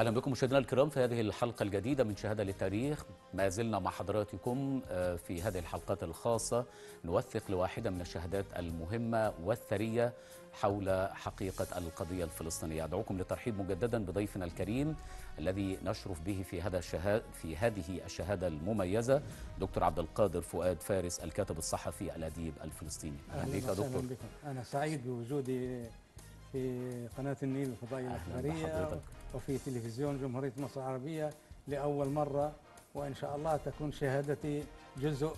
اهلا بكم مشاهدينا الكرام في هذه الحلقه الجديده من شهاده للتاريخ ما زلنا مع حضراتكم آه، في هذه الحلقات الخاصه نوثق لواحده من الشهادات المهمه والثريه حول حقيقه القضيه الفلسطينيه ادعوكم للترحيب مجددا بضيفنا الكريم الذي نشرف به في هذا الشهاد في هذه الشهاده المميزه دكتور عبد القادر فؤاد فارس الكاتب الصحفي الاديب الفلسطيني اهلا بك يا دكتور انا سعيد بوجودي في قناة النيل الفضائية الأخبارية وفي تلفزيون جمهورية مصر العربية لأول مرة وإن شاء الله تكون شهادتي جزء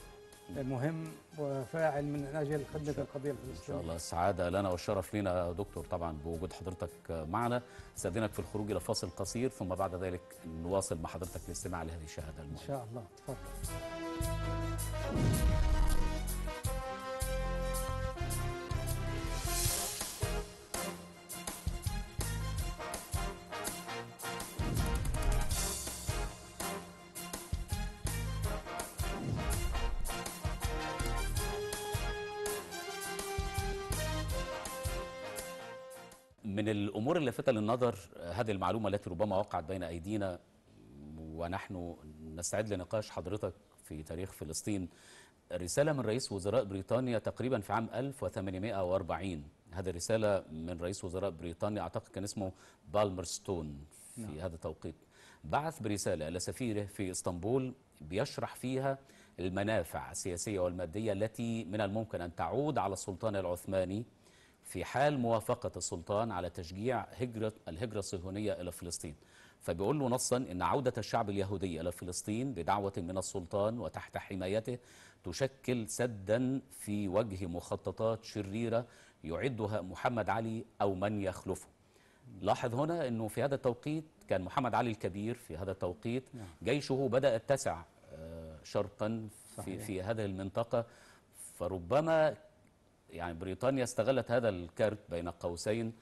مهم وفاعل من أجل خدمة القضية الفلسطينية إن شاء الله السعادة لنا والشرف لنا يا دكتور طبعا بوجود حضرتك معنا استأذنك في الخروج إلى فاصل قصير ثم بعد ذلك نواصل مع حضرتك الاستماع لهذه الشهادة المهمة إن شاء الله تفضل لافته للنظر هذه المعلومه التي ربما وقعت بين ايدينا ونحن نستعد لنقاش حضرتك في تاريخ فلسطين رساله من رئيس وزراء بريطانيا تقريبا في عام 1840 هذه الرساله من رئيس وزراء بريطانيا اعتقد كان اسمه بالمرستون في نعم. هذا التوقيت بعث برساله الى سفيره في اسطنبول بيشرح فيها المنافع السياسيه والماديه التي من الممكن ان تعود على السلطان العثماني في حال موافقة السلطان على تشجيع هجرة الهجرة الصهيونية إلى فلسطين فبيقول له نصا إن عودة الشعب اليهودي إلى فلسطين بدعوة من السلطان وتحت حمايته تشكل سدا في وجه مخططات شريرة يعدها محمد علي أو من يخلفه لاحظ هنا أنه في هذا التوقيت كان محمد علي الكبير في هذا التوقيت نعم. جيشه بدأ يتسع آه، شرقا في, في هذه المنطقة فربما يعني بريطانيا استغلت هذا الكارت بين قوسين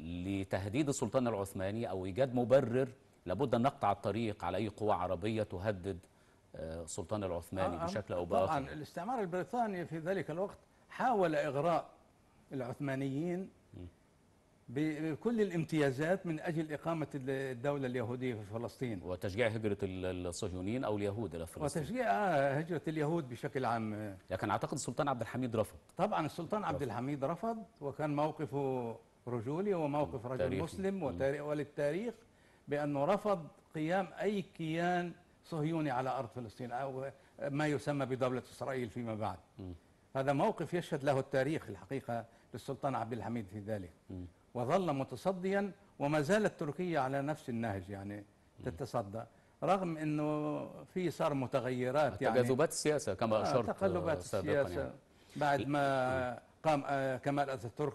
لتهديد السلطان العثماني أو إيجاد مبرر لابد أن نقطع الطريق على أي قوة عربية تهدد السلطان آه، العثماني آه، آه، بشكل أو بآخر طبعا الاستعمار البريطاني في ذلك الوقت حاول إغراء العثمانيين بكل الامتيازات من أجل إقامة الدولة اليهودية في فلسطين وتشجيع هجرة الصهيونيين أو اليهود إلى فلسطين وتشجيع آه، هجرة اليهود بشكل عام لكن أعتقد السلطان عبد الحميد رفض طبعا السلطان رفض. عبد الحميد رفض وكان موقفه رجولي وموقف رجل تاريخي. مسلم وللتاريخ بأنه رفض قيام أي كيان صهيوني على أرض فلسطين أو ما يسمى بدولة إسرائيل فيما بعد م. هذا موقف يشهد له التاريخ الحقيقة للسلطان عبد الحميد في ذلك م. وظل متصديا وما زالت تركيا على نفس النهج يعني تتصدى رغم انه في صار متغيرات يعني تجاذبات السياسه كما آه، اشرت تقلبات يعني. السياسه يعني. بعد ما قام آه، كمال اتاتورك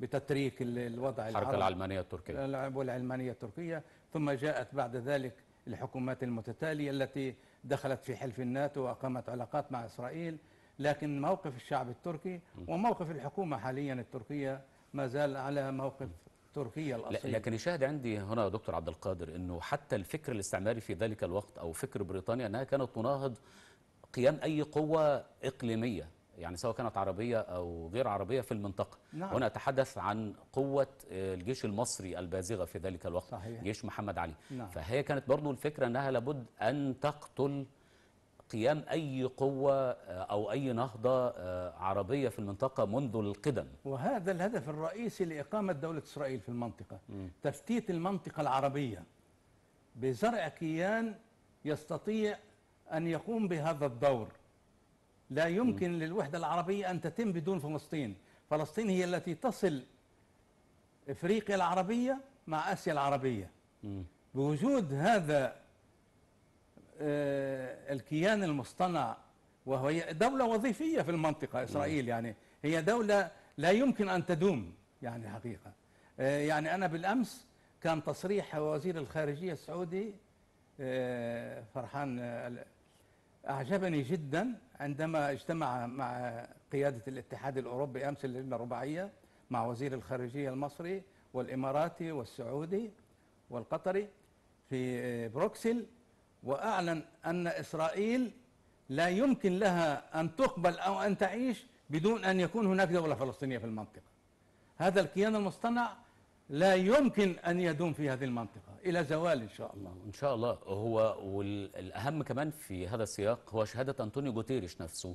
بتتريك الوضع الحركه العرب العلمانيه التركيه والعلمانيه التركيه ثم جاءت بعد ذلك الحكومات المتتاليه التي دخلت في حلف الناتو واقامت علاقات مع اسرائيل لكن موقف الشعب التركي وموقف الحكومه حاليا التركيه ما زال على موقف تركيا الأصيل لكن يشاهد عندي هنا يا دكتور عبد القادر أنه حتى الفكر الاستعماري في ذلك الوقت أو فكر بريطانيا أنها كانت تناهض قيام أي قوة إقليمية يعني سواء كانت عربية أو غير عربية في المنطقة نعم. هنا أتحدث عن قوة آه، الجيش المصري البازغة في ذلك الوقت صحيح. جيش محمد علي نعم. فهي كانت برضو الفكرة أنها لابد أن تقتل قيام أي قوة آه، أو أي نهضة آه، عربية في المنطقة منذ القدم وهذا الهدف الرئيسي لإقامة دولة إسرائيل في المنطقة م. تفتيت المنطقة العربية بزرع كيان يستطيع أن يقوم بهذا الدور لا يمكن م. للوحدة العربية أن تتم بدون فلسطين فلسطين هي التي تصل إفريقيا العربية مع آسيا العربية م. بوجود هذا آه، الكيان المصطنع وهي دولة وظيفية في المنطقة نعم. إسرائيل يعني هي دولة لا يمكن أن تدوم يعني حقيقة آه، يعني أنا بالأمس كان تصريح وزير الخارجية السعودي آه، فرحان آه، أعجبني جدا عندما اجتمع مع قيادة الاتحاد الأوروبي أمس اللجنة الرباعية مع وزير الخارجية المصري والإماراتي والسعودي والقطري في بروكسل وأعلن أن إسرائيل لا يمكن لها أن تقبل أو أن تعيش بدون أن يكون هناك دولة فلسطينية في المنطقة هذا الكيان المصطنع لا يمكن أن يدوم في هذه المنطقة إلى زوال إن شاء الله إن شاء الله هو والأهم كمان في هذا السياق هو شهادة أنطونيو جوتيريش نفسه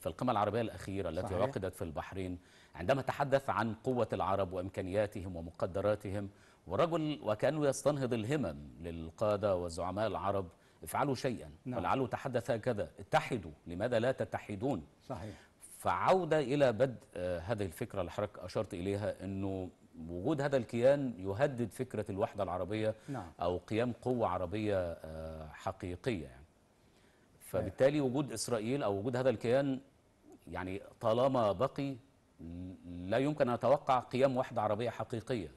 في القمة العربية الأخيرة التي صحيح. عقدت في البحرين عندما تحدث عن قوة العرب وإمكانياتهم ومقدراتهم ورجل وكأنه يستنهض الهمم للقادة والزعماء العرب افعلوا شيئا نعم. ولعله تحدث كذا اتحدوا لماذا لا تتحدون صحيح فعودة إلى بدء آه، هذه الفكرة اللي حضرتك أشرت إليها أنه وجود هذا الكيان يهدد فكرة الوحدة العربية نعم. أو قيام قوة عربية آه، حقيقية يعني. فبالتالي وجود إسرائيل أو وجود هذا الكيان يعني طالما بقي لا يمكن أن أتوقع قيام وحدة عربية حقيقية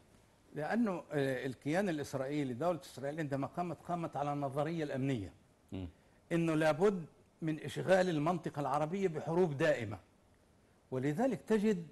لأنه الكيان الإسرائيلي دولة إسرائيل عندما قامت قامت على النظرية الأمنية م. أنه لابد من إشغال المنطقة العربية بحروب دائمة ولذلك تجد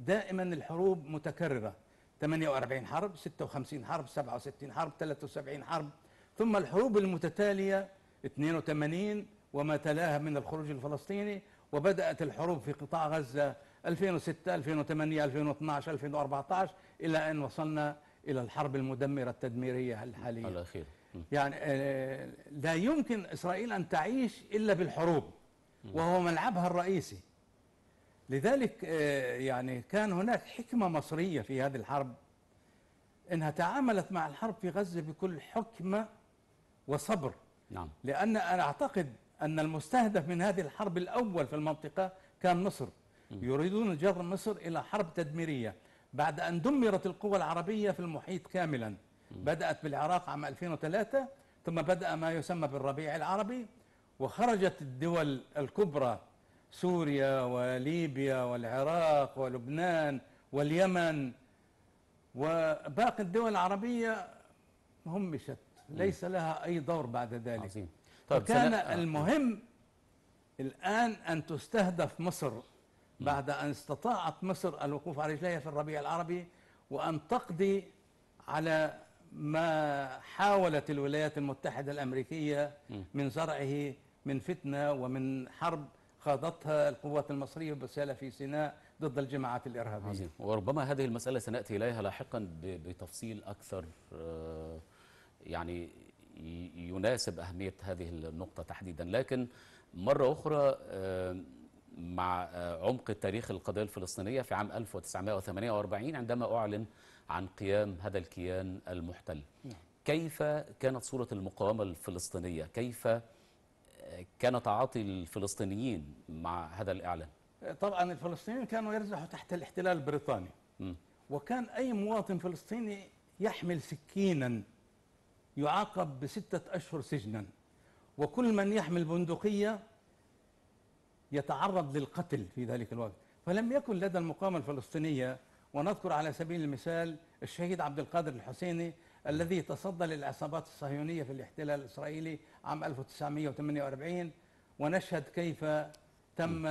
دائما الحروب متكررة 48 حرب 56 حرب 67 حرب 73 حرب ثم الحروب المتتالية 82 وما تلاها من الخروج الفلسطيني وبدأت الحروب في قطاع غزة 2006 2008 2012 2014 إلى أن وصلنا إلى الحرب المدمرة التدميرية الحالية الأخير يعني آه، لا يمكن إسرائيل أن تعيش إلا بالحروب وهو ملعبها الرئيسي لذلك آه، يعني كان هناك حكمة مصرية في هذه الحرب انها تعاملت مع الحرب في غزه بكل حكمه وصبر نعم لان انا اعتقد ان المستهدف من هذه الحرب الاول في المنطقه كان مصر يريدون جر مصر إلى حرب تدميرية بعد أن دمرت القوى العربية في المحيط كاملا بدأت بالعراق عام 2003 ثم بدأ ما يسمى بالربيع العربي وخرجت الدول الكبرى سوريا وليبيا والعراق ولبنان واليمن وباقي الدول العربية همشت ليس لها أي دور بعد ذلك عظيم. طيب كان آه. المهم الآن أن تستهدف مصر بعد أن استطاعت مصر الوقوف على رجليها في الربيع العربي وأن تقضي على ما حاولت الولايات المتحدة الأمريكية من زرعه من فتنة ومن حرب خاضتها القوات المصرية بالسالة في سيناء ضد الجماعات الإرهابية عظيم. وربما هذه المسألة سنأتي إليها لاحقا بتفصيل أكثر آه، يعني يناسب أهمية هذه النقطة تحديدا لكن مرة أخرى آه، مع آه، عمق تاريخ القضية الفلسطينية في عام 1948 عندما أعلن عن قيام هذا الكيان المحتل نعم. كيف كانت صورة المقاومة الفلسطينية كيف آه، كان تعاطي الفلسطينيين مع هذا الإعلان آه، طبعا الفلسطينيين كانوا يرزحوا تحت الاحتلال البريطاني وكان أي مواطن فلسطيني يحمل سكينا يعاقب بستة أشهر سجنا وكل من يحمل بندقية يتعرض للقتل في ذلك الوقت فلم يكن لدى المقاومة الفلسطينية ونذكر على سبيل المثال الشهيد عبد القادر الحسيني الذي تصدى للعصابات الصهيونية في الاحتلال الإسرائيلي عام 1948 ونشهد كيف تم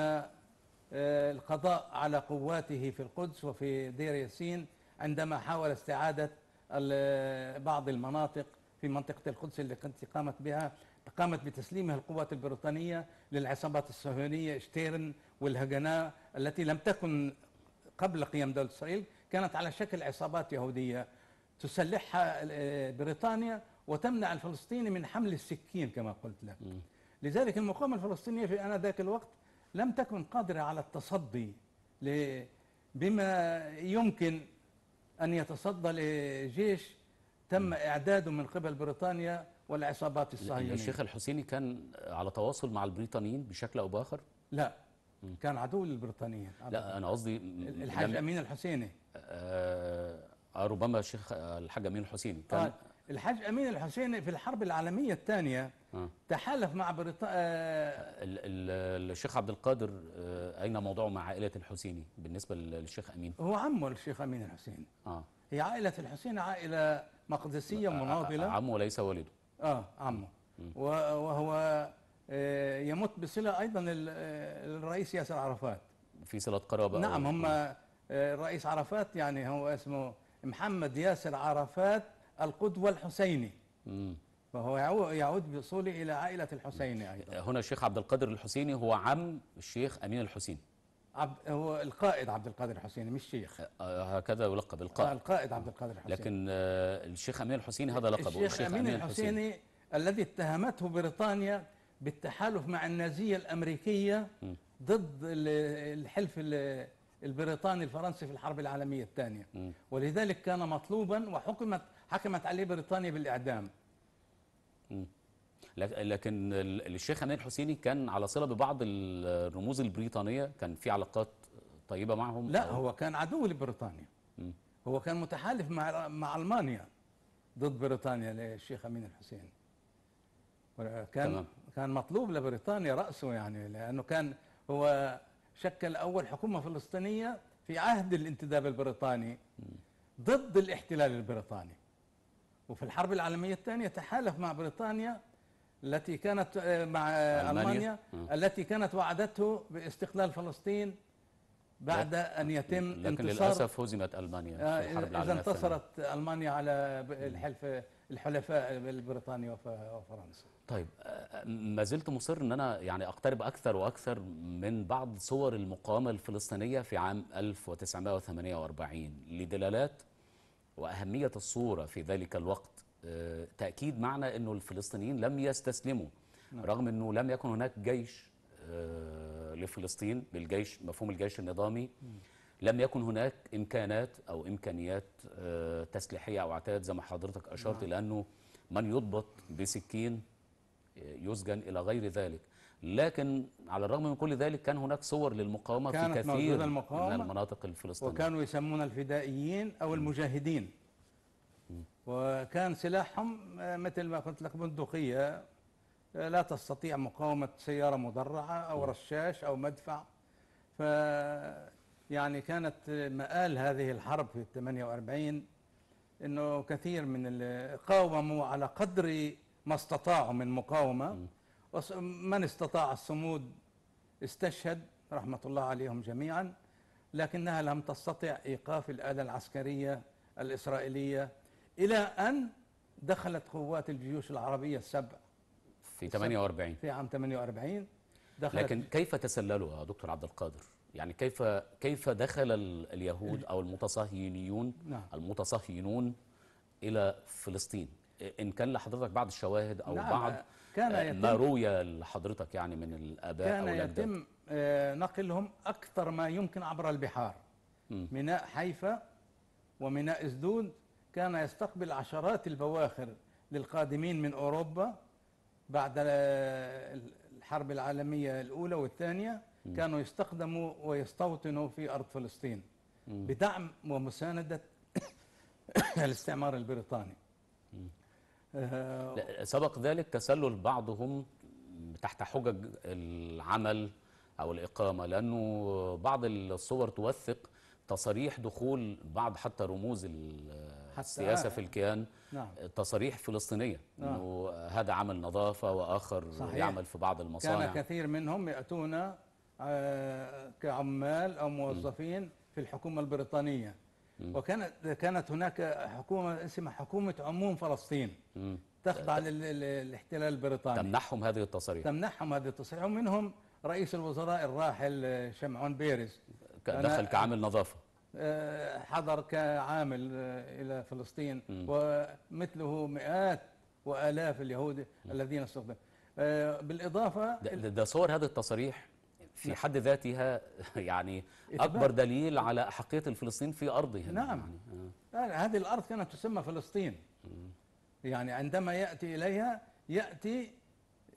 آه، القضاء على قواته في القدس وفي دير ياسين عندما حاول استعادة بعض المناطق في منطقة القدس التي قامت بها قامت بتسليمها القوات البريطانية للعصابات الصهيونية شتيرن والهجناء التي لم تكن قبل قيام دولة إسرائيل كانت على شكل عصابات يهودية تسلحها آه، بريطانيا وتمنع الفلسطيني من حمل السكين كما قلت لك لذلك المقاومة الفلسطينية في آنذاك الوقت لم تكن قادرة على التصدي بما يمكن أن يتصدى لجيش تم إعداده من قبل بريطانيا والعصابات الصهيونية الشيخ الحسيني كان على تواصل مع البريطانيين بشكل أو بآخر؟ لا كان عدو للبريطانيين لا أنا قصدي الحاج أمين يعني- الحسيني آه،, آه ربما الشيخ الحاج أمين الحسيني كان آه الحاج أمين الحسيني في الحرب العالمية الثانية آه. تحالف مع بريطانيا آه الشيخ عبد القادر آه أين موضعه مع عائلة الحسيني بالنسبة للشيخ أمين؟ هو عمه الشيخ أمين الحسيني آه. هي عائلة الحسيني عائلة مقدسية آه، مناضلة عمه وليس والده اه عمه وهو آه، يمت بصله ايضا آه، الرئيس ياسر عرفات في صله قرابه نعم هم الرئيس آه، عرفات يعني هو اسمه محمد ياسر عرفات القدوه الحسيني مم. فهو يعود بصوله الى عائله الحسيني ايضا هنا الشيخ عبد القادر الحسيني هو عم الشيخ امين الحسيني عبد هو القائد عبد القادر الحسيني مش شيخ آه، هكذا يلقب القائد آه، القائد عبد القادر الحسيني لكن آه، الشيخ امين الحسيني هذا لقبه الشيخ, الشيخ امين الحسيني الذي اتهمته بريطانيا بالتحالف مع النازيه الامريكيه ضد الحلف البريطاني الفرنسي في الحرب العالميه الثانيه ولذلك كان مطلوبا وحكمت حكمت عليه بريطانيا بالاعدام م. لكن الشيخ امين الحسيني كان على صله ببعض الرموز البريطانيه كان في علاقات طيبه معهم لا هو كان عدو لبريطانيا هو كان متحالف مع مع المانيا ضد بريطانيا للشيخ امين الحسيني كان تمام. كان مطلوب لبريطانيا راسه يعني لانه كان هو شكل اول حكومه فلسطينيه في عهد الانتداب البريطاني ضد الاحتلال البريطاني وفي الحرب العالميه الثانيه تحالف مع بريطانيا التي كانت آه، مع آه، ألمانيا آه. التي كانت وعدته باستقلال فلسطين بعد أن يتم لكن انتصار للأسف هزمت ألمانيا في الحرب العالمية إذا انتصرت ألمانيا على الحلف الحلفاء البريطاني وفرنسا طيب ما زلت مصر ان انا يعني اقترب اكثر واكثر من بعض صور المقاومه الفلسطينيه في عام 1948 لدلالات واهميه الصوره في ذلك الوقت تأكيد معنى أنه الفلسطينيين لم يستسلموا نعم. رغم أنه لم يكن هناك جيش آه، لفلسطين بالجيش مفهوم الجيش النظامي لم يكن هناك إمكانات أو إمكانيات آه، تسليحية أو اعتاد زي ما حضرتك أشرت نعم. لأنه من يضبط بسكين آه، يسجن إلى غير ذلك لكن على الرغم من كل ذلك كان هناك صور للمقاومة في كثير المقاومة من المناطق الفلسطينية وكانوا يسمون الفدائيين أو المجاهدين وكان سلاحهم آه، مثل ما قلت لك بندقية آه، لا تستطيع مقاومة سيارة مدرعة أو نعم. رشاش أو مدفع ف يعني كانت مآل هذه الحرب في 48 أنه كثير من اللي قاوموا على قدر ما استطاعوا من مقاومة من استطاع الصمود استشهد رحمة الله عليهم جميعا لكنها لم تستطع إيقاف الآلة العسكرية الإسرائيلية إلى أن دخلت قوات الجيوش العربية السبع في 48 في عام 48 دخلت لكن كيف تسللوا يا دكتور عبد القادر؟ يعني كيف كيف دخل اليهود أو المتصهينيون نعم. المتصهينون إلى فلسطين؟ إن كان لحضرتك بعض الشواهد أو نعم بعض كان آه، ما روي لحضرتك يعني من الآباء كان أو الأجداد يتم آه، نقلهم أكثر ما يمكن عبر البحار م. ميناء حيفا وميناء اسدود كان يستقبل عشرات البواخر للقادمين من أوروبا بعد الحرب العالمية الأولى والثانية كانوا يستخدموا ويستوطنوا في أرض فلسطين بدعم ومساندة الاستعمار البريطاني آه، سبق ذلك تسلل بعضهم تحت حجج العمل أو الإقامة لأنه بعض الصور توثق تصاريح دخول بعض حتى رموز سياسة آه. في الكيان نعم. تصريح فلسطينية نعم. أنه هذا عمل نظافة وآخر صحيح. يعمل في بعض المصانع كان كثير منهم يأتون آه، كعمال أو موظفين م. في الحكومة البريطانية م. وكانت كانت هناك حكومة اسمها حكومة عموم فلسطين م. تخضع للاحتلال البريطاني تمنحهم هذه التصاريح تمنحهم هذه التصاريح ومنهم رئيس الوزراء الراحل آه، شمعون بيرز دخل كعامل نظافة آه، حضر كعامل آه، إلى فلسطين ومثله مئات وآلاف اليهود الذين استخدم آه، بالإضافة ده, صور هذه التصاريح في نعم. حد ذاتها يعني أكبر دليل على أحقية الفلسطين في أرضهم نعم يعني. هذه الأرض كانت تسمى فلسطين يعني عندما يأتي إليها يأتي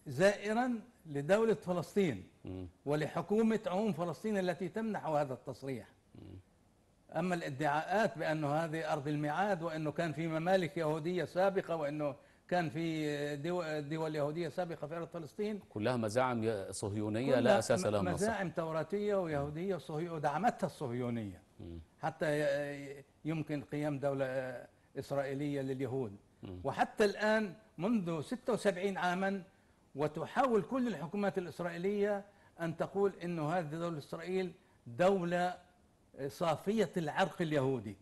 زائرا لدولة فلسطين ولحكومة عموم فلسطين التي تمنح هذا التصريح أما الادعاءات بأنه هذه أرض الميعاد وأنه كان في ممالك يهودية سابقة وأنه كان في دول, يهودية سابقة في أرض فلسطين كلها مزاعم صهيونية كلها لا أساس لها مزاعم توراتية ويهودية ودعمتها الصهيونية حتى يمكن قيام دولة إسرائيلية لليهود وحتى الآن منذ 76 عاما وتحاول كل الحكومات الإسرائيلية أن تقول أن هذه دولة إسرائيل دولة صافية العرق اليهودي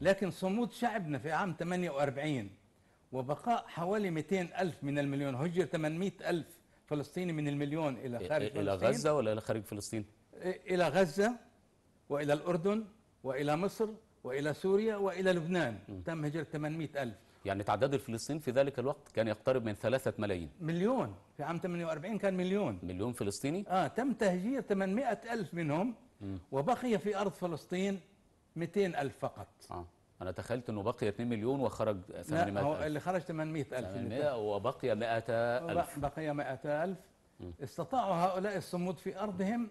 لكن صمود شعبنا في عام 48 وبقاء حوالي 200 ألف من المليون هجر 800 ألف فلسطيني من المليون إلى خارج فلسطين إلى غزة ولا إلى خارج فلسطين؟ إلى غزة وإلى الأردن وإلى مصر وإلى سوريا وإلى لبنان م. تم هجرة 800 ألف يعني تعداد الفلسطين في ذلك الوقت كان يقترب من ثلاثة ملايين مليون في عام 48 كان مليون مليون فلسطيني؟ آه تم تهجير 800 ألف منهم وبقي في أرض فلسطين 200 ألف فقط آه. أنا تخيلت أنه بقي 2 مليون وخرج 800 هو ألف اللي خرج 800 ألف وبقي 100 ألف بقي 100 ألف استطاعوا هؤلاء الصمود في أرضهم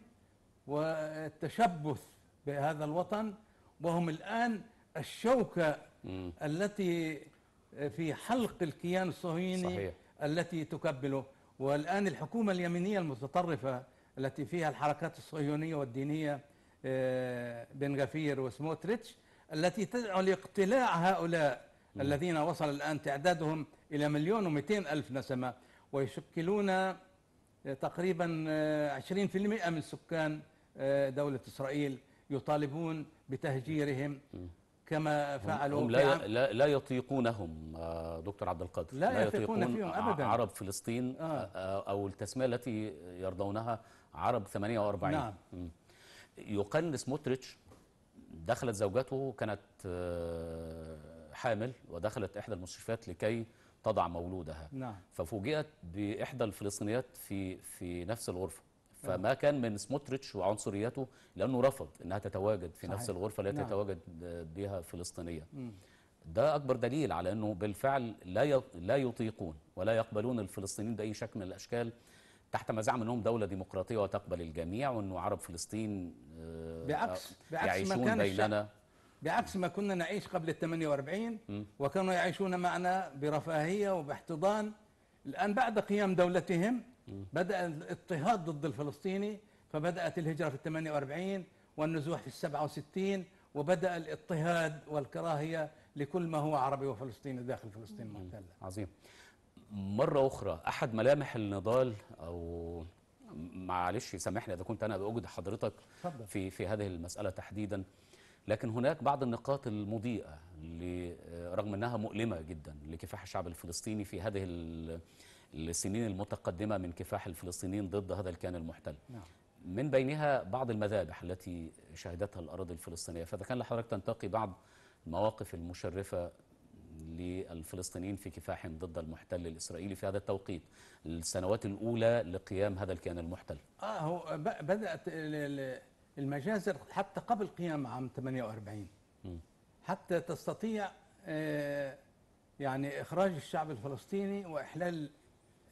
والتشبث بهذا الوطن وهم الآن الشوكة م. التي في حلق الكيان الصهيوني صحيح. التي تكبله والآن الحكومة اليمينية المتطرفة التي فيها الحركات الصهيونية والدينية آه، بن غفير وسموتريتش التي تدعو لاقتلاع هؤلاء الذين وصل الآن تعدادهم إلى مليون ومئتين ألف نسمة ويشكلون آه، تقريبا 20% آه، من سكان دولة إسرائيل يطالبون بتهجيرهم كما فعلوا هم لا, لا, لا يطيقونهم دكتور عبد القادر لا, لا يطيقون, يطيقون فيهم أبدا عرب فلسطين أو التسمية التي يرضونها عرب 48 نعم يقنس موتريتش دخلت زوجته كانت آه، حامل ودخلت إحدى المستشفيات لكي تضع مولودها نعم. ففوجئت بإحدى الفلسطينيات في في نفس الغرفة آه. فما كان من سموتريتش وعنصريته لأنه رفض أنها تتواجد في صحيح. نفس الغرفة التي نعم. تتواجد بها فلسطينية ده أكبر دليل على أنه بالفعل لا لا يطيقون ولا يقبلون الفلسطينيين بأي شكل من الأشكال تحت ما زعم انهم دوله ديمقراطيه وتقبل الجميع وانه عرب فلسطين بعكس آه، بعكس يعيشون ما كان بيننا بعكس ما كنا نعيش قبل ال 48 وكانوا يعيشون معنا برفاهيه وباحتضان الان بعد قيام دولتهم بدا الاضطهاد ضد الفلسطيني فبدات الهجره في ال 48 والنزوح في ال 67 وبدا الاضطهاد والكراهيه لكل ما هو عربي وفلسطيني داخل فلسطين المحتله. عظيم. مرة أخرى أحد ملامح النضال أو معلش سامحني إذا كنت أنا بأجد حضرتك في في هذه المسألة تحديدا لكن هناك بعض النقاط المضيئة رغم أنها مؤلمة جدا لكفاح الشعب الفلسطيني في هذه السنين المتقدمة من كفاح الفلسطينيين ضد هذا الكيان المحتل نعم. من بينها بعض المذابح التي شهدتها الأراضي الفلسطينية فإذا كان لحضرتك تنتقي بعض المواقف المشرفة للفلسطينيين في كفاح ضد المحتل الإسرائيلي في هذا التوقيت السنوات الأولى لقيام هذا الكيان المحتل آه هو بدأت المجازر حتى قبل قيام عام 48 حتى تستطيع آه، يعني إخراج الشعب الفلسطيني وإحلال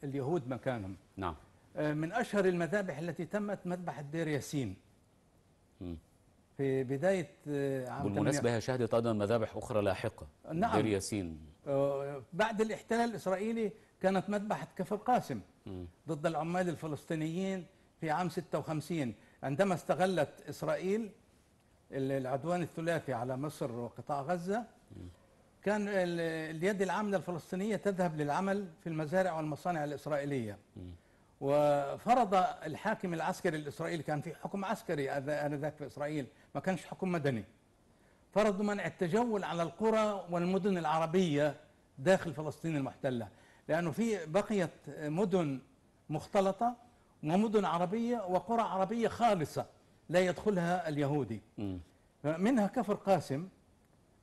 اليهود مكانهم نعم آه، من أشهر المذابح التي تمت مذبح الدير ياسين في بداية آه، عام بالمناسبة هي شهدت أيضا مذابح أخرى لاحقة نعم دير ياسين آه، بعد الاحتلال الإسرائيلي كانت مذبحة كفر قاسم ضد العمال الفلسطينيين في عام 56 عندما استغلت إسرائيل العدوان الثلاثي على مصر وقطاع غزة كان اليد العاملة الفلسطينية تذهب للعمل في المزارع والمصانع الإسرائيلية وفرض الحاكم العسكري الإسرائيلي كان في حكم عسكري آنذاك في إسرائيل ما كانش حكم مدني فرضوا منع التجول على القرى والمدن العربية داخل فلسطين المحتلة لأنه في بقيت مدن مختلطة ومدن عربية وقرى عربية خالصة لا يدخلها اليهودي م. منها كفر قاسم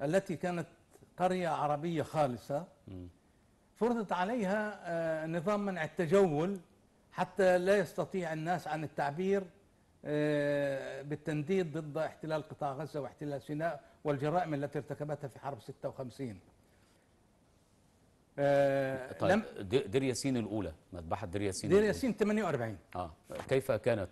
التي كانت قرية عربية خالصة م. فرضت عليها آه، نظام منع التجول حتى لا يستطيع الناس عن التعبير آه، بالتنديد ضد احتلال قطاع غزة واحتلال سيناء والجرائم التي ارتكبتها في حرب 56 آه، طيب طيب دير ياسين الأولى مذبحة دير ياسين دير ياسين 48 آه كيف كانت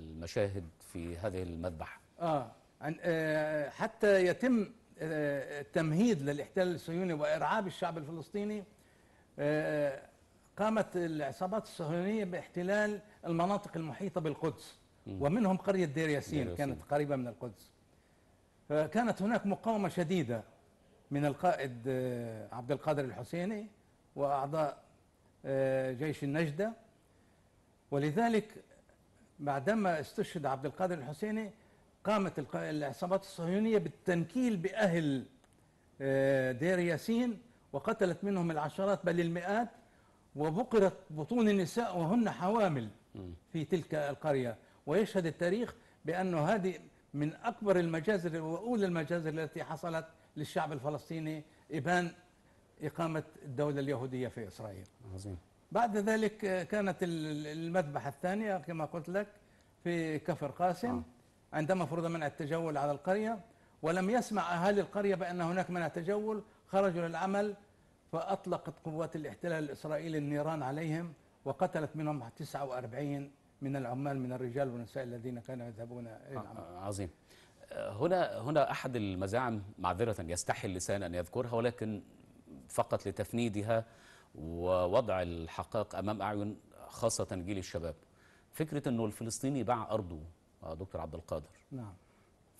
المشاهد في هذه المذبحة؟ آه, آه، حتى يتم التمهيد للاحتلال الصهيوني وإرعاب الشعب الفلسطيني قامت العصابات الصهيونية باحتلال المناطق المحيطة بالقدس ومنهم قرية دير ياسين كانت قريبة من القدس فكانت هناك مقاومة شديدة من القائد آه، عبد القادر الحسيني وأعضاء آه، جيش النجدة ولذلك بعدما استشهد عبد القادر الحسيني قامت العصابات الصهيونية بالتنكيل بأهل آه، دير ياسين وقتلت منهم العشرات بل المئات وبقرت بطون النساء وهن حوامل في تلك القرية ويشهد التاريخ بأنه هذه من أكبر المجازر وأولى المجازر التي حصلت للشعب الفلسطيني إبان إقامة الدولة اليهودية في إسرائيل عظيم بعد ذلك كانت المذبحة الثانية كما قلت لك في كفر قاسم آه. عندما فرض منع التجول على القرية ولم يسمع أهالي القرية بأن هناك منع تجول خرجوا للعمل فأطلقت قوات الاحتلال الإسرائيلي النيران عليهم وقتلت منهم 49 من العمال من الرجال والنساء الذين كانوا يذهبون الى العمل عظيم آه، هنا هنا احد المزاعم معذره يستحي اللسان ان يذكرها ولكن فقط لتفنيدها ووضع الحقائق امام اعين خاصه جيل الشباب فكره انه الفلسطيني باع ارضه آه، دكتور عبد القادر نعم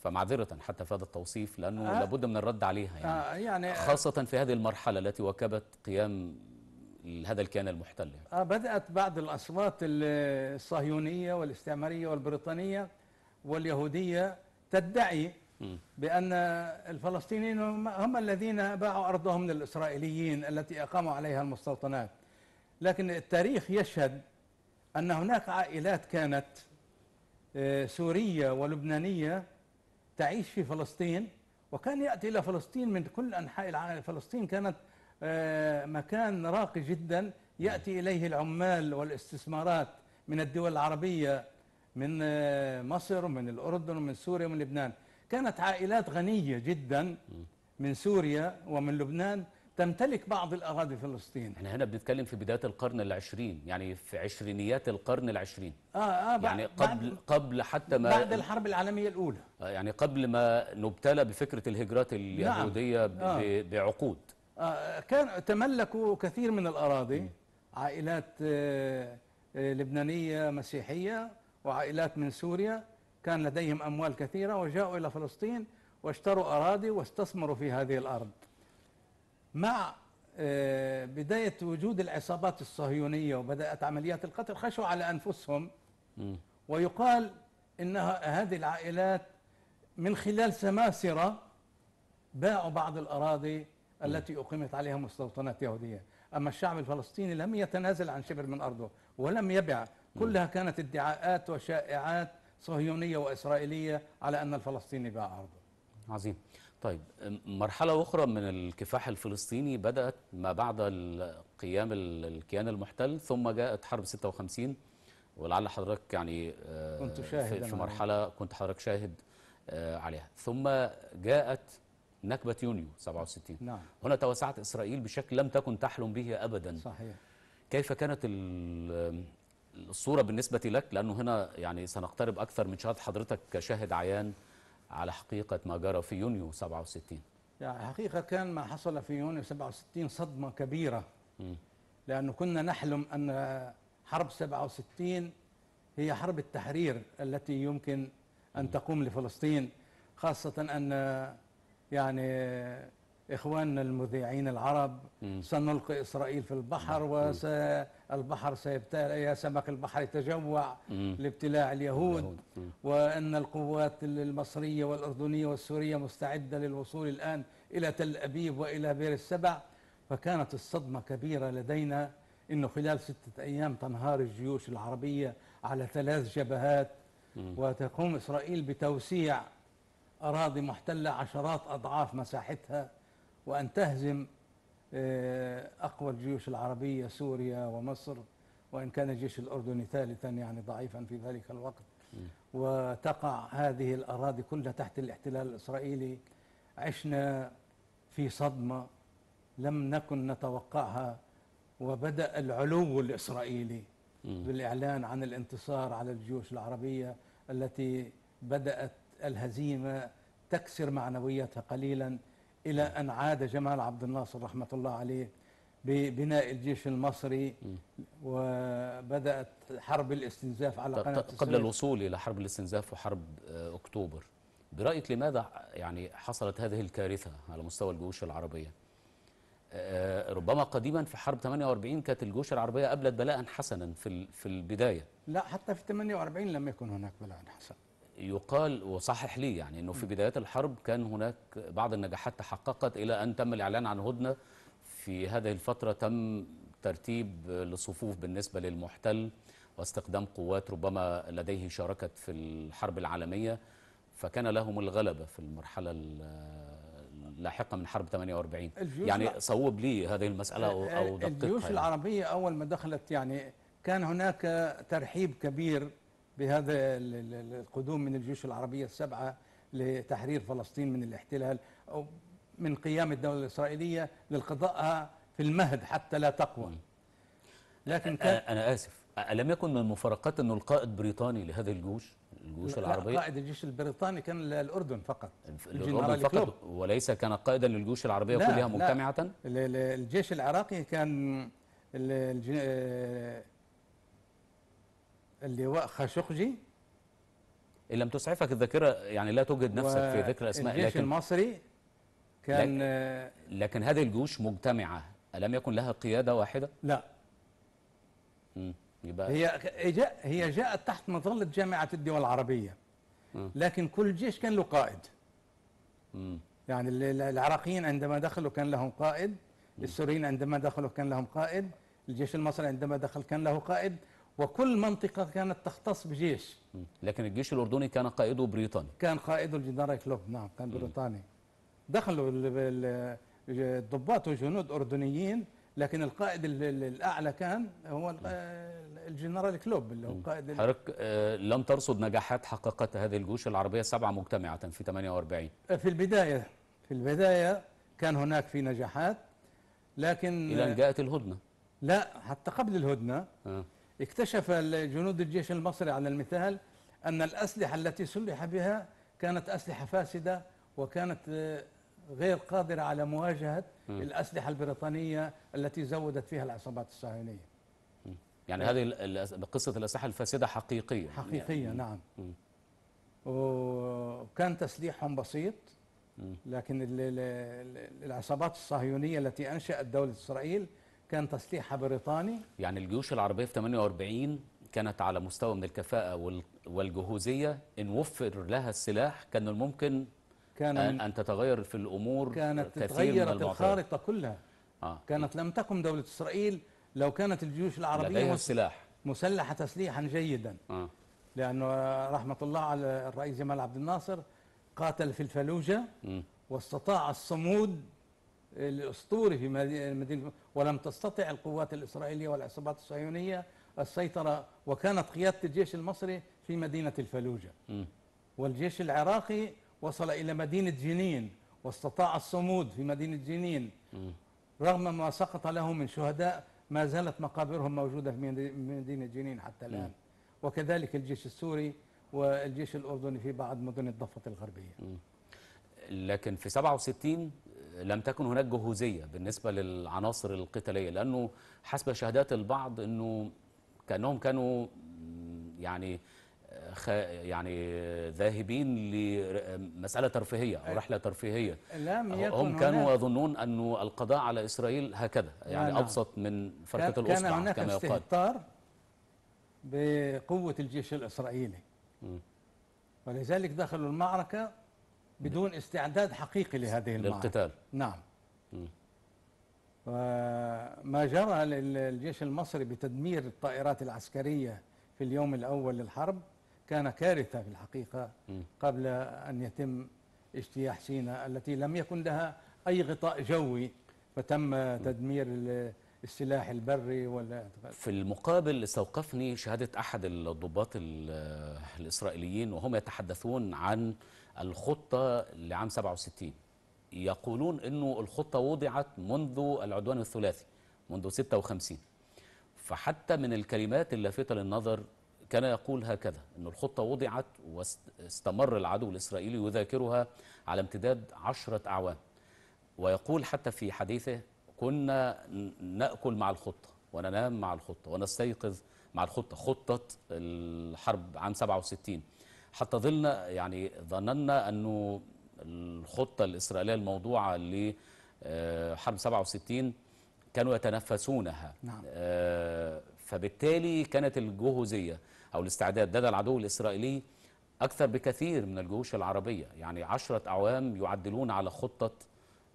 فمعذرة حتى في هذا التوصيف لأنه آه لابد من الرد عليها يعني, آه يعني خاصة في هذه المرحلة التي وكبت قيام هذا الكيان المحتل آه، بدأت بعد الأصوات الصهيونية والاستعمارية والبريطانية واليهودية تدعي بأن الفلسطينيين هم الذين باعوا أرضهم للإسرائيليين التي أقاموا عليها المستوطنات لكن التاريخ يشهد أن هناك عائلات كانت آه، سورية ولبنانية تعيش في فلسطين وكان يأتي إلى فلسطين من كل أنحاء العالم فلسطين كانت آه، مكان راقي جدا يأتي نعم. إليه العمال والاستثمارات من الدول العربية من آه، مصر ومن الأردن ومن سوريا ومن لبنان كانت عائلات غنية جدا نعم. من سوريا ومن لبنان تمتلك بعض الأراضي فلسطين احنا هنا بنتكلم في بداية القرن العشرين يعني في عشرينيات القرن العشرين آه آه بعد يعني قبل, بعد قبل حتى ما بعد الحرب العالمية الأولى آه يعني قبل ما نبتلى بفكرة الهجرات نعم. اليهودية نعم. آه بعقود آه، كان تملكوا كثير من الأراضي عائلات آه، آه، لبنانية مسيحية وعائلات من سوريا كان لديهم أموال كثيرة وجاءوا إلى فلسطين واشتروا أراضي واستثمروا في هذه الأرض مع بداية وجود العصابات الصهيونية وبدأت عمليات القتل خشوا على أنفسهم ويقال إنها هذه العائلات من خلال سماسرة باعوا بعض الأراضي التي أقيمت عليها مستوطنات يهودية أما الشعب الفلسطيني لم يتنازل عن شبر من أرضه ولم يبع كلها كانت ادعاءات وشائعات صهيونية وإسرائيلية على أن الفلسطيني باع أرضه عظيم طيب مرحلة أخرى من الكفاح الفلسطيني بدأت ما بعد قيام الكيان المحتل ثم جاءت حرب 56 ولعل حضرتك يعني كنت شاهد في مرحلة كنت حضرتك شاهد آه، عليها ثم جاءت نكبة يونيو 67 نعم. هنا توسعت إسرائيل بشكل لم تكن تحلم به أبدا صحيح كيف كانت الصورة بالنسبة لك لأنه هنا يعني سنقترب أكثر من شهادة حضرتك كشاهد عيان على حقيقة ما جرى في يونيو 67 يعني حقيقة كان ما حصل في يونيو 67 صدمة كبيرة لأنه كنا نحلم أن حرب 67 هي حرب التحرير التي يمكن أن تقوم لفلسطين خاصة أن يعني إخواننا المذيعين العرب مم. سنلقي إسرائيل في البحر والبحر سيبتلع يا سمك البحر يتجوع لابتلاع اليهود مم. وأن القوات المصرية والأردنية والسورية مستعدة للوصول الآن إلى تل أبيب وإلى بئر السبع فكانت الصدمة كبيرة لدينا أنه خلال ستة أيام تنهار الجيوش العربية على ثلاث جبهات وتقوم إسرائيل بتوسيع أراضي محتلة عشرات أضعاف مساحتها وأن تهزم آه، أقوى الجيوش العربية سوريا ومصر وإن كان الجيش الأردني ثالثا يعني ضعيفا في ذلك الوقت وتقع هذه الأراضي كلها تحت الاحتلال الإسرائيلي عشنا في صدمة لم نكن نتوقعها وبدأ العلو الإسرائيلي بالإعلان عن الانتصار على الجيوش العربية التي بدأت الهزيمة تكسر معنويتها قليلا إلى أن عاد جمال عبد الناصر رحمة الله عليه ببناء الجيش المصري وبدأت حرب الاستنزاف على قناة قبل الوصول إلى حرب الاستنزاف وحرب آه، أكتوبر برأيك لماذا يعني حصلت هذه الكارثة على مستوى الجيوش العربية آه، آه، ربما قديما في حرب 48 كانت الجيوش العربية قبلت بلاء حسنا في في البداية لا حتى في 48 لم يكن هناك بلاء حسن يقال وصحح لي يعني أنه في بدايات الحرب كان هناك بعض النجاحات تحققت إلى أن تم الإعلان عن هدنة في هذه الفترة تم ترتيب لصفوف بالنسبة للمحتل واستخدام قوات ربما لديه شاركت في الحرب العالمية فكان لهم الغلبة في المرحلة اللاحقة من حرب 48 يعني صوب لي هذه المسألة أو دقيقها الجيوش يعني. العربية أول ما دخلت يعني كان هناك ترحيب كبير بهذا القدوم من الجيوش العربية السبعة لتحرير فلسطين من الاحتلال أو من قيام الدولة الإسرائيلية للقضاء في المهد حتى لا تقوى لكن كان أنا آسف ألم يكن من مفارقات أنه القائد بريطاني لهذه الجيوش الجيوش العربية قائد الجيش البريطاني كان الأردن فقط الأردن فقط وليس كان قائدا للجيوش العربية كلها مجتمعة لا الجيش العراقي كان اللواء خاشقجي إن لم تسعفك الذاكرة يعني لا توجد نفسك في ذكر أسماء الجيش لكن المصري كان لكن, لكن هذه الجيوش مجتمعة ألم يكن لها قيادة واحدة؟ لا يبقى هي جاء هي جاءت تحت مظلة جامعة الدول العربية لكن كل جيش كان له قائد يعني العراقيين عندما دخلوا كان لهم قائد السوريين عندما دخلوا كان لهم قائد الجيش المصري عندما دخل كان له قائد وكل منطقة كانت تختص بجيش لكن الجيش الأردني كان قائده بريطاني كان قائده الجنرال كلوب نعم كان بريطاني دخلوا الضباط وجنود أردنيين لكن القائد الأعلى كان هو الجنرال كلوب اللي هو قائد حضرتك آه، لم ترصد نجاحات حققتها هذه الجيوش العربية السبعة مجتمعة في 48 في البداية في البداية كان هناك في نجاحات لكن إلى أن جاءت الهدنة لا حتى قبل الهدنة آه. اكتشف جنود الجيش المصري على المثال أن الأسلحة التي سلح بها كانت أسلحة فاسدة وكانت آه، غير قادرة على مواجهة م. الأسلحة البريطانية التي زودت فيها العصابات الصهيونية يعني هذه قصة الأسلحة الفاسدة حقيقية حقيقية يعني. نعم م. وكان تسليحهم بسيط لكن العصابات الصهيونية التي أنشأت دولة إسرائيل كان تسليحها بريطاني يعني الجيوش العربية في 48 كانت على مستوى من الكفاءة والجهوزية إن وفر لها السلاح كان الممكن كان أن, تتغير في الأمور كانت تغيرت الخارطة كلها آه. كانت لم تقم دولة إسرائيل لو كانت الجيوش العربية السلاح مسلحة تسليحا جيدا آه. لأنه رحمة الله على الرئيس جمال عبد الناصر قاتل في الفلوجة م. واستطاع الصمود الأسطوري في مدينة ولم تستطع القوات الإسرائيلية والعصابات الصهيونية السيطرة وكانت قيادة الجيش المصري في مدينة الفلوجة والجيش العراقي وصل إلى مدينة جنين واستطاع الصمود في مدينة جنين رغم ما سقط له من شهداء ما زالت مقابرهم موجودة في مدينة جنين حتى الآن وكذلك الجيش السوري والجيش الأردني في بعض مدن الضفة الغربية لكن في 67 لم تكن هناك جهوزية بالنسبة للعناصر القتالية لأنه حسب شهادات البعض أنه كأنهم كانوا يعني خ... يعني ذاهبين لمسألة ترفيهية أو رحلة ترفيهية لم يكن هم كانوا هناك. يظنون أن القضاء على إسرائيل هكذا يعني لا. أبسط من فرقة الأصبع كان هناك كما يقال استهتار بقوة الجيش الإسرائيلي م. ولذلك دخلوا المعركة بدون استعداد حقيقي لهذه المعركة للقتال نعم ما جرى للجيش المصري بتدمير الطائرات العسكرية في اليوم الأول للحرب كان كارثة في الحقيقة قبل أن يتم اجتياح سيناء التي لم يكن لها أي غطاء جوي فتم تدمير السلاح البري ولا في المقابل استوقفني شهادة أحد الضباط الإسرائيليين وهم يتحدثون عن الخطة لعام 67 يقولون أنه الخطة وضعت منذ العدوان الثلاثي منذ 56 فحتى من الكلمات اللافتة للنظر كان يقول هكذا أن الخطة وضعت واستمر العدو الإسرائيلي يذاكرها على امتداد عشرة أعوام ويقول حتى في حديثه كنا نأكل مع الخطة وننام مع الخطة ونستيقظ مع الخطة خطة الحرب عام 67 حتى ظلنا يعني ظننا أنه الخطة الإسرائيلية الموضوعة لحرب آه، 67 كانوا يتنفسونها نعم. آه، فبالتالي كانت الجهوزية أو الاستعداد لدى العدو الإسرائيلي أكثر بكثير من الجيوش العربية يعني عشرة أعوام يعدلون على خطة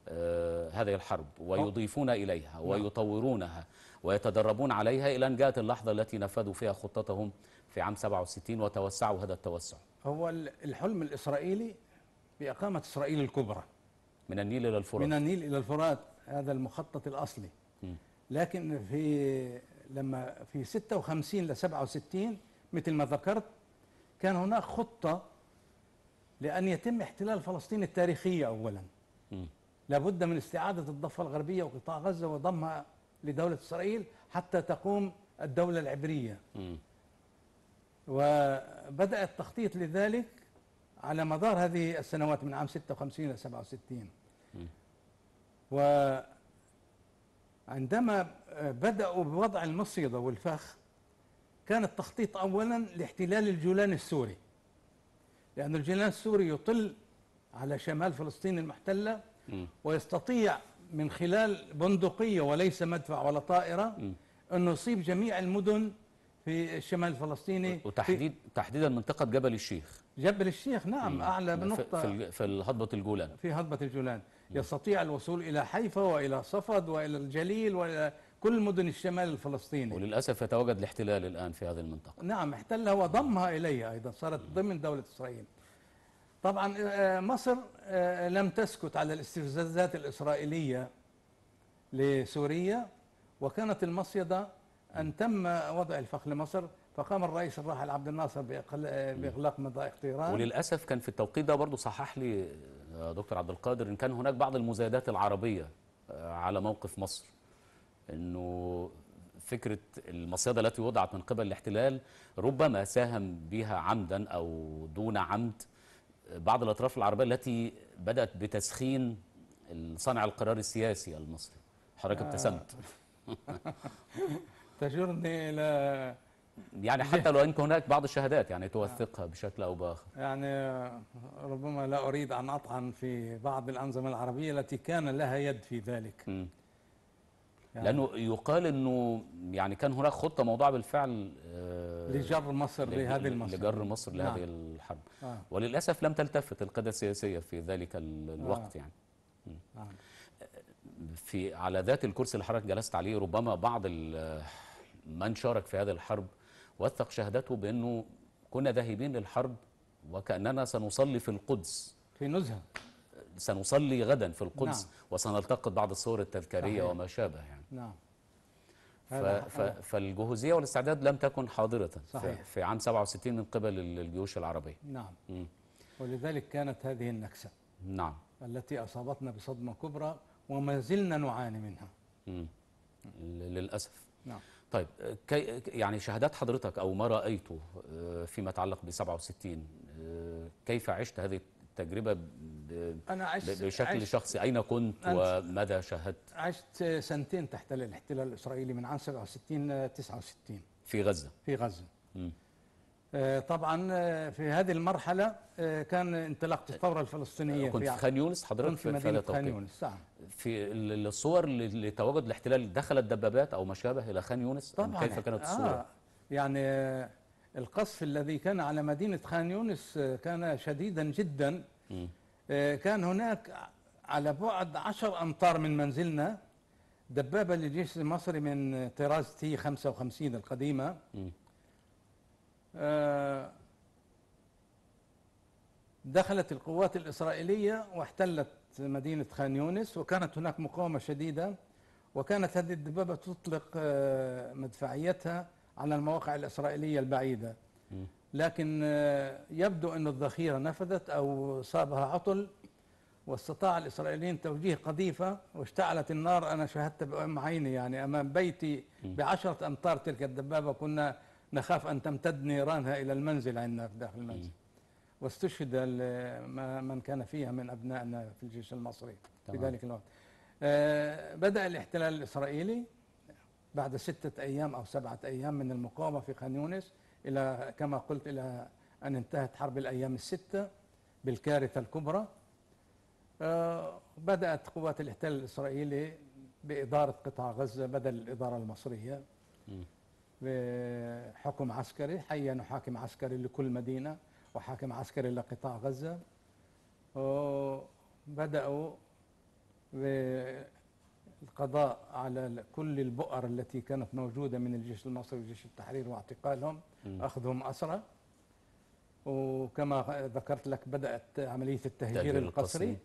آه، هذه الحرب ويضيفون إليها نعم. ويطورونها ويتدربون عليها إلى أن جاءت اللحظة التي نفذوا فيها خطتهم في عام 67 وتوسعوا هذا التوسع هو الحلم الإسرائيلي بإقامة إسرائيل الكبرى من النيل إلى الفرات من النيل إلى الفرات هذا المخطط الأصلي لكن في لما في 56 ل 67 مثل ما ذكرت كان هناك خطة لأن يتم احتلال فلسطين التاريخية أولا م. لابد من استعادة الضفة الغربية وقطاع غزة وضمها لدولة إسرائيل حتى تقوم الدولة العبرية م. وبدأ التخطيط لذلك على مدار هذه السنوات من عام 56 إلى 67 وعندما بدأوا بوضع المصيدة والفخ كان التخطيط أولا لاحتلال الجولان السوري لأن الجولان السوري يطل على شمال فلسطين المحتلة ويستطيع من خلال بندقية وليس مدفع ولا طائرة أن يصيب جميع المدن في الشمال الفلسطيني وتحديد تحديدا منطقه جبل الشيخ جبل الشيخ نعم اعلى بنقطه في في هضبه الجولان في هضبه الجولان يستطيع الوصول الى حيفا والى صفد والى الجليل والى كل مدن الشمال الفلسطيني وللاسف يتواجد الاحتلال الان في هذه المنطقه نعم احتلها وضمها اليها ايضا صارت ضمن دوله اسرائيل طبعا آه، مصر آه، لم تسكت على الاستفزازات الاسرائيليه لسوريا وكانت المصيده أن تم وضع الفخ لمصر فقام الرئيس الراحل عبد الناصر بإغلاق مضائق طيران وللأسف كان في التوقيت ده برضه صحح لي آه، دكتور عبد القادر إن كان هناك بعض المزايدات العربية آه، على موقف مصر إنه فكرة المصيدة التي وضعت من قبل الاحتلال ربما ساهم بها عمدا أو دون عمد آه، بعض الأطراف العربية التي بدأت بتسخين صانع القرار السياسي المصري حضرتك ابتسمت تجرني الى يعني حتى لو ان هناك بعض الشهادات يعني توثقها نعم. بشكل او باخر يعني ربما لا اريد ان اطعن في بعض الانظمه العربيه التي كان لها يد في ذلك م. يعني لانه يقال انه يعني كان هناك خطه موضوعه بالفعل آه، لجر مصر لهذه المصر لجر مصر لهذه نعم. الحرب آه. وللاسف لم تلتفت القاده السياسيه في ذلك آه. الوقت آه. يعني آه. في على ذات الكرسي اللي حضرتك جلست عليه ربما بعض من شارك في هذه الحرب وثق شهادته بأنه كنا ذاهبين للحرب وكأننا سنصلي في القدس في نزهة سنصلي غدا في القدس نعم. وسنلتقط بعض الصور التذكارية صحيح. وما شابه يعني نعم ف... ف... فالجهوزية والاستعداد لم تكن حاضرة صحيح. في عام 67 من قبل الجيوش العربية نعم م. ولذلك كانت هذه النكسة نعم التي أصابتنا بصدمة كبرى وما زلنا نعاني منها م. للأسف نعم طيب آه، كي يعني شهادات حضرتك او ما رايته آه، فيما يتعلق ب 67 آه، كيف عشت هذه التجربه أنا عشت بشكل عشت شخصي أين كنت وماذا شاهدت؟ عشت سنتين تحت الاحتلال الإسرائيلي من عام 67 69 في غزة في غزة آه، طبعا آه، في هذه المرحله آه، كان انطلاق الثوره الفلسطينيه كنت في خان يونس حضرتك كنت في مدينه خان يونس نعم في الصور لتواجد الاحتلال دخلت دبابات او ما شابه الى خان يونس طبعا كيف كانت الصوره؟ آه يعني القصف الذي كان على مدينه خان يونس كان شديدا جدا م. كان هناك على بعد 10 امتار من منزلنا دبابه للجيش المصري من طراز تي 55 القديمه م. آه، دخلت القوات الإسرائيلية واحتلت مدينة خان يونس وكانت هناك مقاومة شديدة وكانت هذه الدبابة تطلق آه، مدفعيتها على المواقع الإسرائيلية البعيدة لكن آه، يبدو أن الذخيرة نفذت أو صابها عطل واستطاع الإسرائيليين توجيه قذيفة واشتعلت النار أنا شاهدت بأم عيني يعني أمام بيتي بعشرة أمتار تلك الدبابة كنا نخاف أن تمتد نيرانها إلى المنزل عندنا في داخل المنزل واستشهد من كان فيها من أبنائنا في الجيش المصري في ذلك الوقت آه، بدأ الاحتلال الإسرائيلي بعد ستة أيام أو سبعة أيام من المقاومة في خان يونس إلى كما قلت إلى أن انتهت حرب الأيام الستة بالكارثة الكبرى آه، بدأت قوات الاحتلال الإسرائيلي بإدارة قطاع غزة بدل الإدارة المصرية بحكم عسكري حينوا حاكم عسكري لكل مدينة وحاكم عسكري لقطاع غزة وبدأوا بالقضاء على كل البؤر التي كانت موجودة من الجيش المصري وجيش التحرير واعتقالهم م. أخذهم أسرى وكما ذكرت لك بدأت عملية التهجير القسري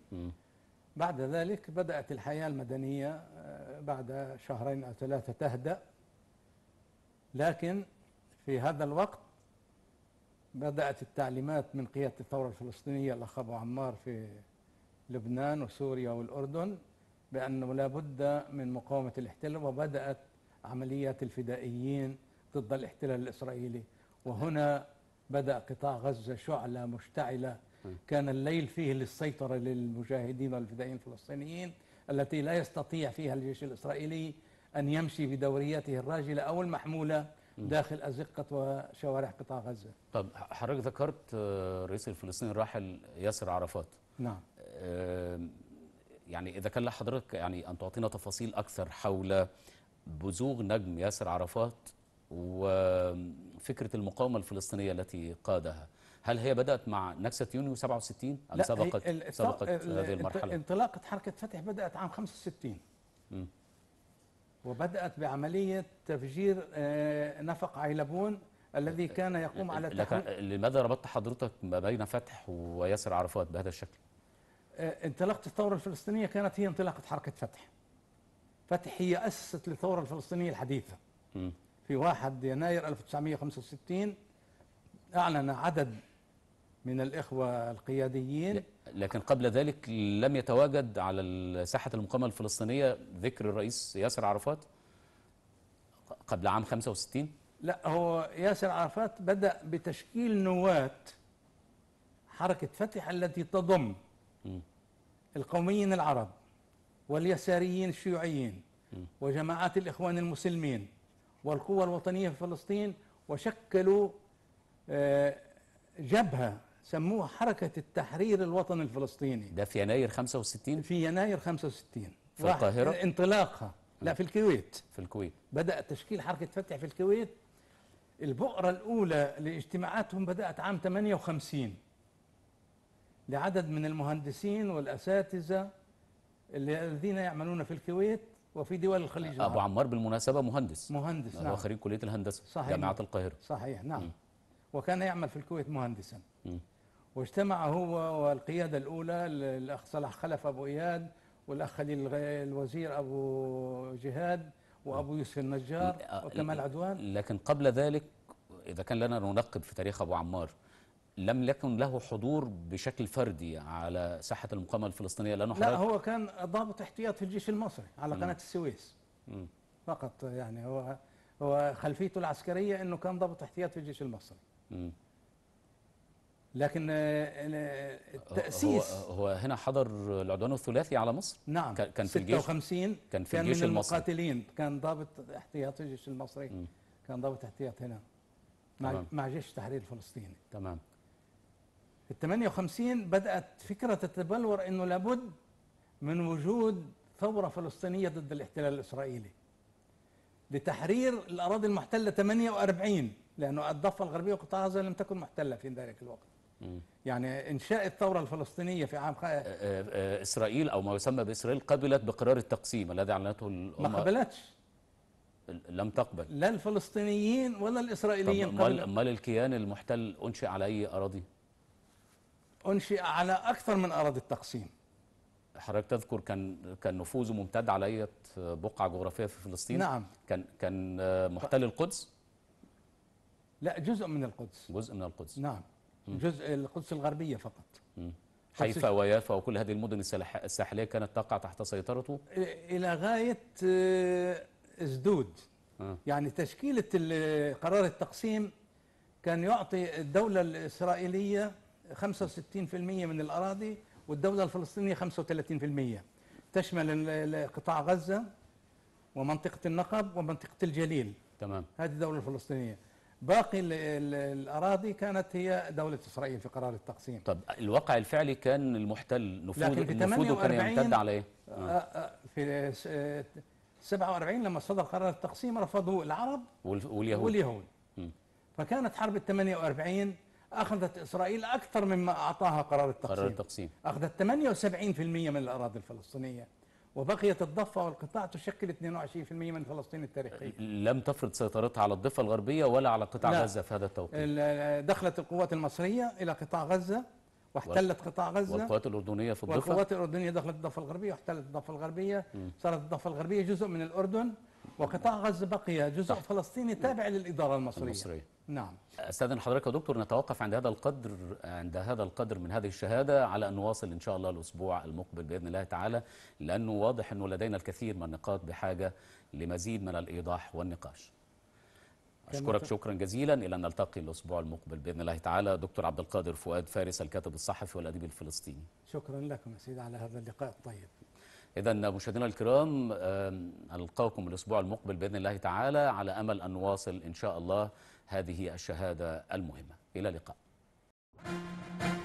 بعد ذلك بدأت الحياة المدنية آه، بعد شهرين أو ثلاثة تهدأ لكن في هذا الوقت بدأت التعليمات من قيادة الثورة الفلسطينية الأخ أبو عمار في لبنان وسوريا والأردن بأنه لا بد من مقاومة الاحتلال وبدأت عمليات الفدائيين ضد الاحتلال الإسرائيلي وهنا بدأ قطاع غزة شعلة مشتعلة كان الليل فيه للسيطرة للمجاهدين والفدائيين الفلسطينيين التي لا يستطيع فيها الجيش الإسرائيلي أن يمشي بدورياته الراجلة أو المحمولة داخل أزقة وشوارع قطاع غزة طب حضرتك ذكرت الرئيس آه، الفلسطيني الراحل ياسر عرفات نعم آه، يعني إذا كان لحضرتك يعني أن تعطينا تفاصيل أكثر حول بزوغ نجم ياسر عرفات وفكرة المقاومة الفلسطينية التي قادها هل هي بدأت مع نكسة يونيو 67 أم سبقت, سبقت هذه المرحلة؟ انطلاقة حركة فتح بدأت عام 65 م. وبدأت بعملية تفجير آه، نفق عيلبون الذي أه، كان يقوم على لماذا ربطت حضرتك ما بين فتح وياسر عرفات بهذا الشكل؟ آه، انطلاقة الثورة الفلسطينية كانت هي انطلاقة حركة فتح فتح هي أسست للثورة الفلسطينية الحديثة في 1 يناير 1965 أعلن عدد من الإخوة القياديين لكن قبل ذلك لم يتواجد على ساحة المقاومة الفلسطينية ذكر الرئيس ياسر عرفات قبل عام 65 لا هو ياسر عرفات بدأ بتشكيل نواة حركة فتح التي تضم القوميين العرب واليساريين الشيوعيين وجماعات الإخوان المسلمين والقوى الوطنية في فلسطين وشكلوا آه، جبهة سموها حركة التحرير الوطني الفلسطيني ده في يناير 65 في يناير 65 في القاهرة انطلاقها لا في الكويت في الكويت بدأ تشكيل حركة فتح في الكويت البؤرة الأولى لاجتماعاتهم بدأت عام 58 لعدد من المهندسين والأساتذة الذين يعملون في الكويت وفي دول الخليج أبو العربي. عمار بالمناسبة مهندس مهندس نعم هو خريج كلية الهندسة صحيح جامعة القاهرة صحيح نعم م. وكان يعمل في الكويت مهندسا م. واجتمع هو والقيادة الأولى الأخ صلاح خلف أبو إياد والأخ خليل الوزير أبو جهاد وأبو يوسف النجار وكمال عدوان لكن قبل ذلك إذا كان لنا ننقب في تاريخ أبو عمار لم يكن له حضور بشكل فردي على ساحة المقاومة الفلسطينية لأنه لا هو كان ضابط احتياط في الجيش المصري على قناة السويس فقط يعني هو هو خلفيته العسكرية أنه كان ضابط احتياط في الجيش المصري لكن آه، آه، التأسيس هو, هو هنا حضر العدوان الثلاثي على مصر نعم كان في الجيش 56 كان في الجيش المصري كان من المقاتلين كان ضابط احتياطي الجيش المصري م. كان ضابط احتياط هنا مع تمام. مع جيش التحرير الفلسطيني تمام في 58 بدأت فكرة تتبلور انه لابد من وجود ثورة فلسطينية ضد الاحتلال الإسرائيلي لتحرير الأراضي المحتلة 48 لأنه الضفة الغربية وقطاع غزة لم تكن محتلة في ذلك الوقت يعني إنشاء الثورة الفلسطينية في عام خ... آه، آه، آه، إسرائيل أو ما يسمى بإسرائيل قبلت بقرار التقسيم الذي أعلنته الامم ما قبلتش لم تقبل لا الفلسطينيين ولا الإسرائيليين قبل أمال الكيان المحتل أنشئ على أي أراضي؟ أنشئ على أكثر من أراضي التقسيم حضرتك تذكر كان كان نفوذه ممتد على أي بقعة جغرافية في فلسطين؟ نعم كان كان محتل القدس؟ لا جزء من القدس جزء من القدس نعم جزء القدس الغربيه فقط حيفا ويافا وكل هذه المدن الساحليه كانت تقع تحت سيطرته الى غايه ازدود آه، آه. يعني تشكيله قرار التقسيم كان يعطي الدوله الاسرائيليه 65% من الاراضي والدوله الفلسطينيه 35% تشمل قطاع غزه ومنطقه النقب ومنطقه الجليل تمام هذه الدوله الفلسطينيه باقي الأراضي كانت هي دولة إسرائيل في قرار التقسيم طب الواقع الفعلي كان المحتل نفوذ نفوذه كان يمتد على إيه؟ آه، آه. آه، في 47 لما صدر قرار التقسيم رفضوا العرب واليهود واليهود فكانت حرب ال 48 أخذت إسرائيل أكثر مما أعطاها قرار التقسيم قرار التقسيم أخذت 78% من الأراضي الفلسطينية وبقيت الضفة والقطاع تشكل 22% من فلسطين التاريخية لم تفرض سيطرتها على الضفة الغربية ولا على قطاع غزة في هذا التوقيت دخلت القوات المصرية إلى قطاع غزة واحتلت قطاع غزة والقوات الأردنية في الضفة والقوات الأردنية دخلت الضفة الغربية واحتلت الضفة الغربية صارت الضفة الغربية جزء من الأردن وقطاع غزة بقي جزء صح. فلسطيني تابع نعم. للإدارة المصرية, المصرية. نعم أستاذن حضرتك يا دكتور نتوقف عند هذا القدر عند هذا القدر من هذه الشهادة على أن نواصل إن شاء الله الأسبوع المقبل بإذن الله تعالى لأنه واضح أنه لدينا الكثير من النقاط بحاجة لمزيد من الإيضاح والنقاش أشكرك شكرا جزيلا إلى أن نلتقي الأسبوع المقبل بإذن الله تعالى دكتور عبد القادر فؤاد فارس الكاتب الصحفي والأديب الفلسطيني شكرا لكم يا سيدي على هذا اللقاء الطيب إذا مشاهدينا الكرام ألقاكم الأسبوع المقبل بإذن الله تعالى على أمل أن نواصل إن شاء الله هذه الشهادة المهمة إلى اللقاء